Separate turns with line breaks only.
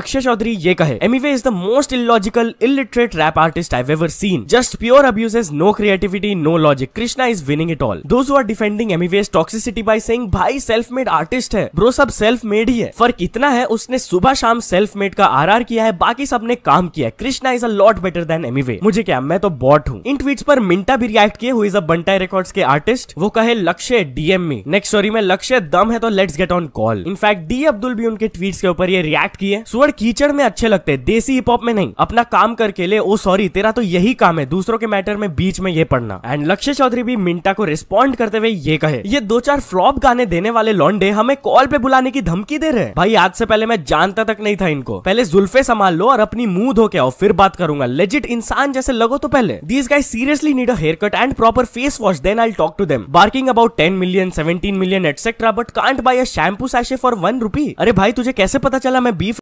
अक्षय चौधरी ये कहे Emiway is the most illogical illiterate rap artist I ever seen just pure abuse no creativity no logic Krishna is winning it all those are defending Emiway's toxicity by saying भाई self made artist है bro सब self made ही है फर्क इतना है उसने सुबह शाम सेल्फ मेड का आर आर किया है बाकी सब ने काम किया है Krishna is a lot better then Emiway मुझे क्या मैं तो बॉट हूँ इन ट्वीट पर मिंटा भी रिएक्ट किए हुई बंटाई रिकॉर्ड के आर्टिस्ट वो कहे लक्ष्य डीएम मी नेक्स्ट स्टोरी में लक्ष्य दम है तो let's get on call in fact D Abdul भी उनके ट्वीट के ऊपर ये रिएक्ट किए सुअर और कीचड़ में अच्छे लगते हैं देसी हिप हॉप में नहीं अपना काम करके ले ओ सॉरी तेरा तो यही काम है दूसरों के मैटर में बीच में ये पढ़ना एंड लक्ष्य चौधरी भी मिंटा को रिस्पॉन्ड करते हुए ये कहे ये दो चार फ्लॉप गाने देने वाले लॉन्डे हमें कॉल पे बुलाने की धमकी दे रहे हैं भाई आज से पहले मैं जानता तक नहीं था इनको पहले जुल्फे संभाल लो और अपनी मुंह धो के आओ फिर बात करूंगा लेजिट इंसान जैसे लगो तो पहले these guys seriously need a hair cut and proper face wash then I talk to them barking about ten million seventeen million etcetera but can't buy a shampoo sachet for one rupee अरे भाई तुझे कैसे पता चला मैं beef